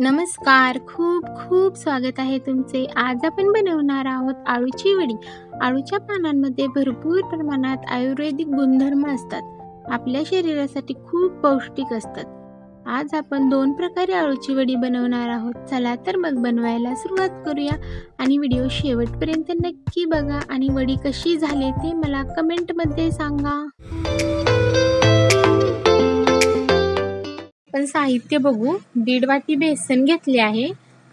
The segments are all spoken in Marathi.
नमस्कार खूप खूप स्वागत आहे तुमचे आज आपण बनवणार आहोत आळूची वडी आळूच्या पानांमध्ये भरपूर प्रमाणात आयुर्वेदिक गुणधर्म असतात आपल्या शरीरासाठी खूप पौष्टिक असतात आज आपण दोन प्रकारे आळूची वडी बनवणार आहोत चला तर मग बनवायला सुरुवात करूया आणि व्हिडिओ शेवटपर्यंत नक्की बघा आणि वडी कशी झाली ते मला कमेंटमध्ये सांगा पण साहित्य बघू दीड वाटी बेसन घेतले आहे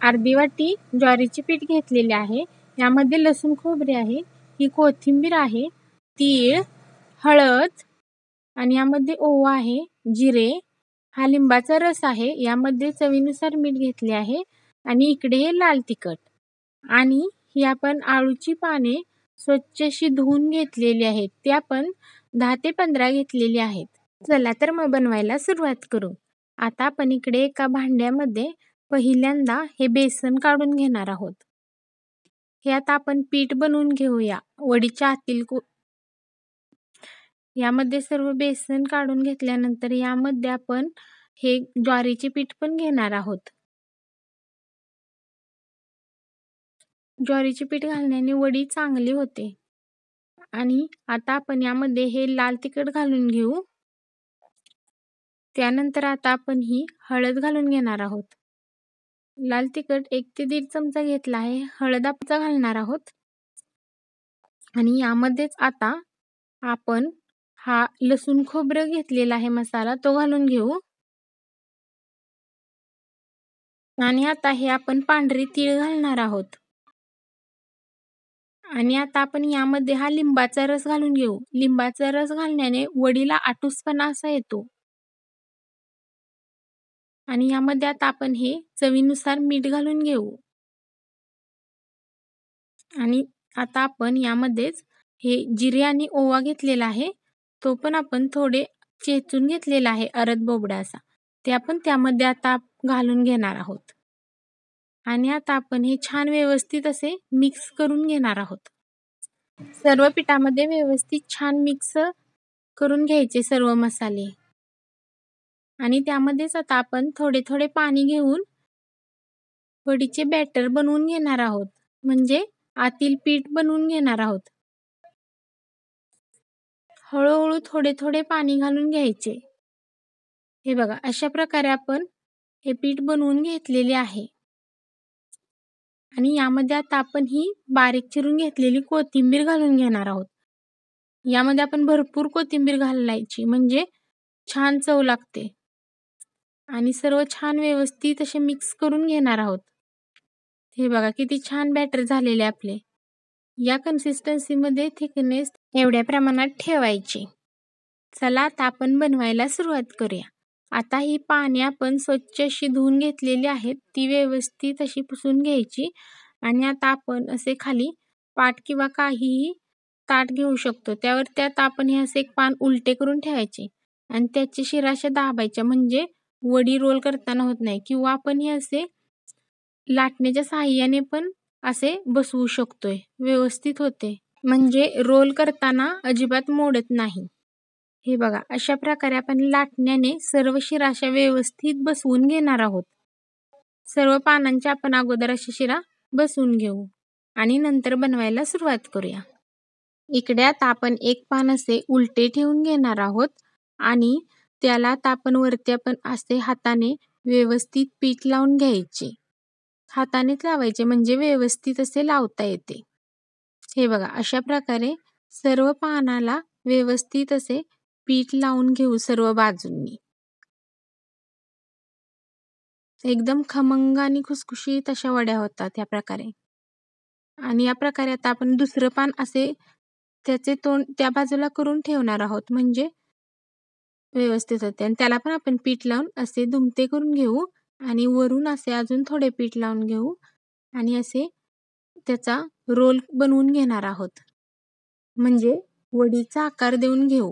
अर्धी वाटी ज्वारीचे पीठ घेतलेले आहे यामध्ये लसूण खोबरे आहे ही कोथिंबीर आहे तीळ हळद आणि यामध्ये ओवा आहे जिरे हा लिंबाचा रस आहे यामध्ये चवीनुसार मीठ घेतले आहे आणि इकडे हे लाल तिखट आणि ही आपण आळूची पाने स्वच्छ अशी धुवून घेतलेली आहेत ती आपण दहा ते पंधरा घेतलेली आहेत चला तर मग बनवायला सुरुवात करू आता आपण इकडे एका भांड्यामध्ये पहिल्यांदा हे बेसन काढून घेणार आहोत हे आता आपण पीठ बनवून घेऊया वडीच्या आतील यामध्ये सर्व बेसन काढून घेतल्यानंतर यामध्ये आपण हे ज्वारीचे पीठ पण घेणार आहोत ज्वारीचे पीठ घालण्याने वडी चांगली होते आणि आता आपण यामध्ये हे लाल तिखट घालून घेऊ त्यानंतर आता आपण ही हळद घालून घेणार आहोत लाल तिखट एक ते दीड चमचा घेतला आहे हळद आपचा घालणार आहोत आणि यामध्येच आता आपण हा लसूण खोबरं घेतलेला आहे मसाला तो घालून घेऊ आणि आता हे आपण पांढरी तीळ घालणार आहोत आणि आता आपण यामध्ये हा लिंबाचा रस घालून घेऊ लिंबाचा रस घालण्याने वडीला आटूसपणा असा येतो आणि यामध्ये आता आपण हे चवीनुसार मीठ घालून घेऊ आणि आता आपण यामध्येच हे जिरे आणि ओवा घेतलेला आहे तो पण आपण थोडे चेचून घेतलेला आहे अरद बोबड्याचा ते आपण त्यामध्ये आता घालून घेणार आहोत आणि आता आपण हे छान व्यवस्थित असे मिक्स करून घेणार आहोत सर्व पिठामध्ये व्यवस्थित छान मिक्स करून घ्यायचे सर्व मसाले आणि त्यामध्येच आता आपण थोडे थोडे पाणी घेऊन वडीचे बॅटर बनवून घेणार आहोत म्हणजे आतील पीठ बनवून घेणार आहोत हळूहळू थोडे थोडे पाणी घालून घ्यायचे हे बघा अशा प्रकारे आपण हे पीठ बनवून घेतलेले आहे आणि यामध्ये आता आपण ही बारीक चिरून घेतलेली कोथिंबीर घालून घेणार आहोत यामध्ये आपण भरपूर कोथिंबीर घालायची म्हणजे छान चव लागते आणि सर्व छान व्यवस्थित असे मिक्स करून घेणार आहोत हे बघा किती छान बॅटर झालेले आपले या कन्सिस्टन्सीमध्ये थिकनेस एवढ्या प्रमाणात ठेवायची चला आता आपण बनवायला सुरुवात करूया आता ही पाने आपण स्वच्छ अशी धुवून घेतलेली आहेत ती व्यवस्थित अशी पुसून घ्यायची आणि आता आपण असे खाली पाट किंवा काहीही ताट घेऊ शकतो त्यावर त्यात आपण हे असे एक पान उलटे करून ठेवायचे आणि त्याची शिराशा दाबायच्या म्हणजे वडी रोल करताना होत नाही किंवा आपण हे असे लाटण्याच्या साहाय्याने पण असे बसवू शकतोय व्यवस्थित होते म्हणजे रोल करताना अजिबात मोडत नाही हे बघा अशा प्रकारे आपण लाटण्याने सर्व शिराशा व्यवस्थित बसवून घेणार आहोत सर्व पानांच्या आपण अगोदर अशी शिरा बसवून घेऊ आणि नंतर बनवायला सुरुवात करूया इकड्यात आपण एक पान असे उलटे ठेवून घेणार आहोत आणि त्याला तापन वरती आपण असे हाताने व्यवस्थित पीठ लावून घ्यायचे हातानेच लावायचे म्हणजे व्यवस्थित असे लावता येते हे बघा अशा प्रकारे सर्व पानाला व्यवस्थित असे पीठ लावून घेऊ सर्व बाजूंनी एकदम खमंग आणि खुसखुशीत अशा वड्या होतात या प्रकारे आणि या प्रकारे आता आपण दुसरं पान असे त्याचे तोंड त्या बाजूला करून ठेवणार आहोत म्हणजे व्यवस्थित होते आणि त्याला पण आपण पीठ लावून असे दुमते करून घेऊ आणि वरून असे अजून थोडे पीठ लावून घेऊ आणि असे त्याचा रोल बनवून घेणार आहोत म्हणजे वडीचा आकार देऊन घेऊ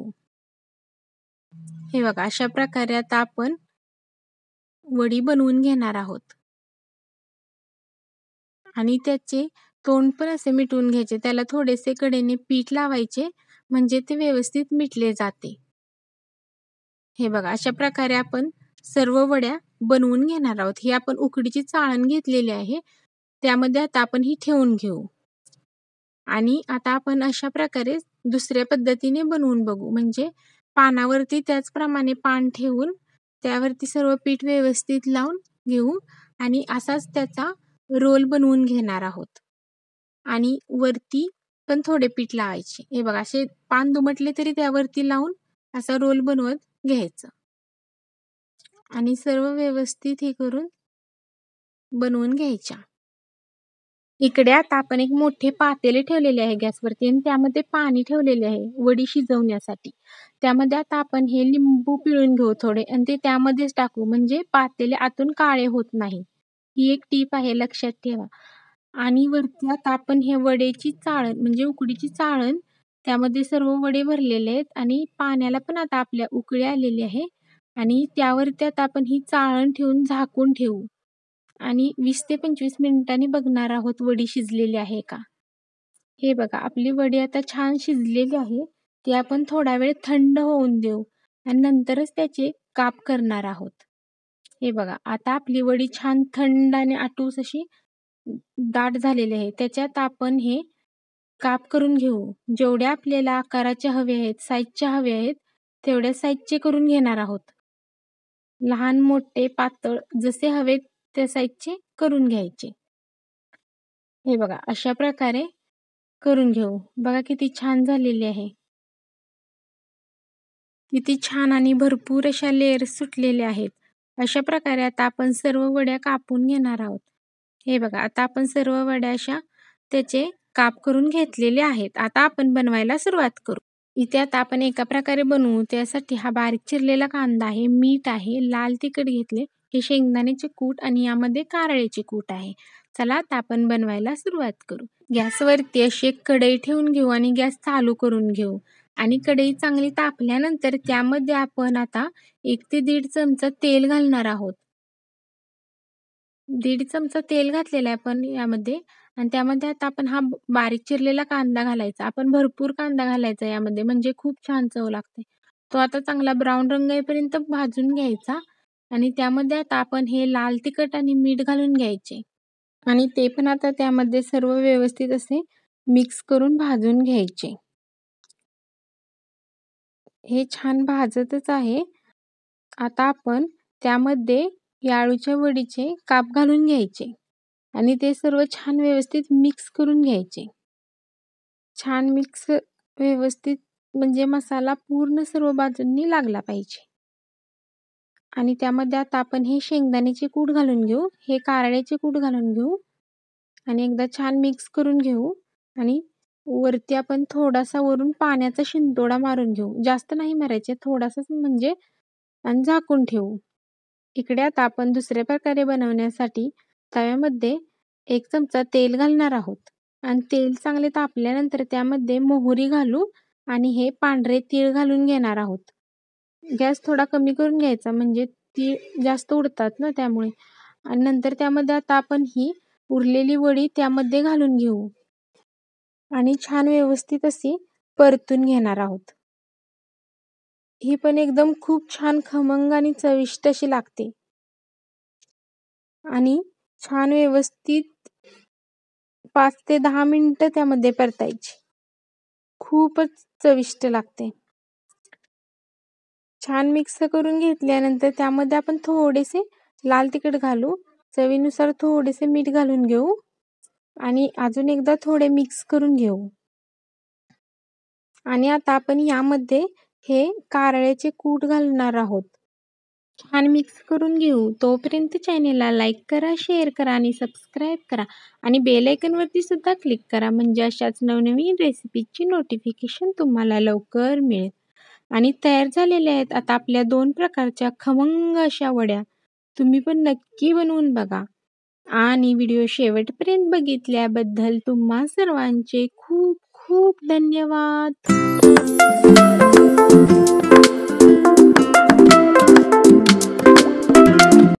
हे बघा अशा प्रकारे आता आपण वडी बनवून घेणार आहोत आणि त्याचे तोंड पण असे मिटवून घ्यायचे त्याला थोडेसे कडेने पीठ लावायचे म्हणजे ते व्यवस्थित मिटले जाते हे बघा अशा प्रकारे आपण सर्व वड्या बनवून घेणार आहोत ही आपण उकडीची चाळण घेतलेली आहे त्यामध्ये आता आपण ही ठेवून घेऊ आणि आता आपण अशा प्रकारे दुसऱ्या पद्धतीने बनवून बघू म्हणजे पानावरती त्याचप्रमाणे पान ठेवून त्यावरती सर्व पीठ व्यवस्थित लावून घेऊ आणि असाच त्याचा रोल बनवून घेणार आहोत आणि वरती पण थोडे पीठ लावायचे हे बघा असे पान दुमटले तरी त्यावरती लावून असा रोल बनवत घ्यायचं आणि सर्व व्यवस्थित हे करून बनवून घ्यायच्या इकडे आता आपण एक मोठे पातेले ठेवलेले आहे गॅसवरती आणि त्यामध्ये पाणी ठेवलेले आहे वडी शिजवण्यासाठी त्यामध्ये आता आपण हे लिंबू पिळून घेऊ थोडे आणि ते त्यामध्येच टाकू म्हणजे पातेले आतून काळे होत नाही ही एक टीप आहे लक्षात ठेवा आणि वरती आता आपण हे वडेची चाळण म्हणजे उकडीची चाळण त्यामध्ये सर्व वडे भरलेले आहेत आणि पाण्याला पण आता आपल्या उकळी आलेली आहे आणि त्यावर त्यात आपण ही चाळण ठेवून झाकून ठेवू आणि वीस ते पंचवीस मिनिटांनी बघणार आहोत वडी शिजलेली आहे का हे बघा आपली वडी आता छान शिजलेली आहे ती आपण थोडा वेळ थंड होऊन देऊ आणि नंतरच त्याचे काप करणार आहोत हे बघा आता आपली वडी छान थंड आणि आटूस अशी दाट झालेली आहे त्याच्यात आपण हे काप करून घेऊ जेवढ्या आपल्याला आकाराचे हवे आहेत साईजच्या हवे आहेत तेवढ्या साईजचे करून घेणार आहोत लहान मोठे पातळ जसे हवे त्या साईजचे करून घ्यायचे हे बघा अशा प्रकारे करून घेऊ बघा किती छान झालेली आहे किती छान आणि भरपूर अशा लेअर सुटलेल्या आहेत अशा प्रकारे आता आपण सर्व वड्या कापून घेणार आहोत हे बघा आता आपण सर्व वड्या अशा त्याचे काप करून घेतलेले आहेत आता आपण बनवायला सुरुवात करू इथे आता आपण एका प्रकारे बनवू त्यासाठी हा बारीक चिरलेला कांदा आहे मीठ आहे लाल तिखट घेतले हे शेंगदाण्याचे कूट आणि यामध्ये कारळ्याचे कूट आहे चला आता आपण बनवायला सुरुवात करू गॅसवरती अशी एक कढई ठेवून घेऊ आणि गॅस चालू करून घेऊ आणि कढई चांगली तापल्यानंतर त्यामध्ये आपण आता एक ते दीड चमचा तेल घालणार आहोत दीड चमचा तेल घातलेला आहे पण यामध्ये आणि त्यामध्ये आता आपण हा बारीक चिरलेला कांदा घालायचा. आपण भरपूर कांदा घालायचा यामध्ये म्हणजे खूप छान चव लागते. तो आता चांगला ब्राऊन रंग येईपर्यंत भाजून घ्यायचा आणि त्यामध्ये आता आपण हे लाल तिखट आणि मीठ घालून घ्यायचे आणि ते पण आता त्यामध्ये सर्व व्यवस्थित असे मिक्स करून भाजून घ्यायचे हे छान भाजतच आहे आता आपण त्यामध्ये याळूच्या वडीचे काप घालून घ्यायचे आणि ते सर्व छान व्यवस्थित मिक्स करून घ्यायचे छान मिक्स व्यवस्थित म्हणजे मसाला पूर्ण सर्व बाजूंनी लागला पाहिजे आणि त्यामध्ये आता आपण हे शेंगदाण्याचे कूट घालून घेऊ हे कारळ्याचे कूट घालून घेऊ आणि एकदा छान मिक्स करून घेऊ आणि वरती आपण थोडासा वरून पाण्याचा शिंतोडा मारून घेऊ जास्त नाही मारायचे थोडासा म्हणजे आणि झाकून ठेवू इकडे आता आपण दुसऱ्या प्रकारे बनवण्यासाठी तव्यामध्ये एक चमचा तेल घालणार आहोत आणि तेल चांगले तापल्यानंतर त्यामध्ये मोहरी घालू आणि हे पांढरे तीळ घालून घेणार आहोत गॅस थोडा कमी करून घ्यायचा म्हणजे ती जास्त उडतात ना त्यामुळे आणि नंतर त्यामध्ये आता आपण ही उरलेली वडी त्यामध्ये घालून घेऊ आणि छान व्यवस्थित अशी परतून घेणार आहोत ही पण एकदम खूप छान खमंग आणि चविष्ट अशी लागते आणि छान व्यवस्थित पाच ते दहा मिनटं त्यामध्ये परतायची खूपच चविष्ट लागते छान मिक्स करून घेतल्यानंतर त्यामध्ये आपण थोडेसे लाल तिखट घालू चवीनुसार थोडेसे मीठ घालून घेऊ आणि अजून एकदा थोडे मिक्स करून घेऊ आणि आता आपण यामध्ये हे कारळ्याचे कूट घालणार आहोत छान मिक्स करून घेऊ. तोपर्यंत चॅनेलला लाईक करा, शेअर करा आणि सबस्क्राईब करा आणि बेल सुद्धा क्लिक करा म्हणजे अशाच नवनवीन रेसिपीची नोटिफिकेशन तुम्हाला लवकर मिळेल. आणि तयार झालेले आहेत आता आपल्या दोन प्रकारच्या खमंग अशा वड्या तुम्ही पण नक्की बनवून बघा. आणि व्हिडिओ शेवटपर्यंत बघितल्याबद्दल तुम्हा सर्वांचे खूप खूप धन्यवाद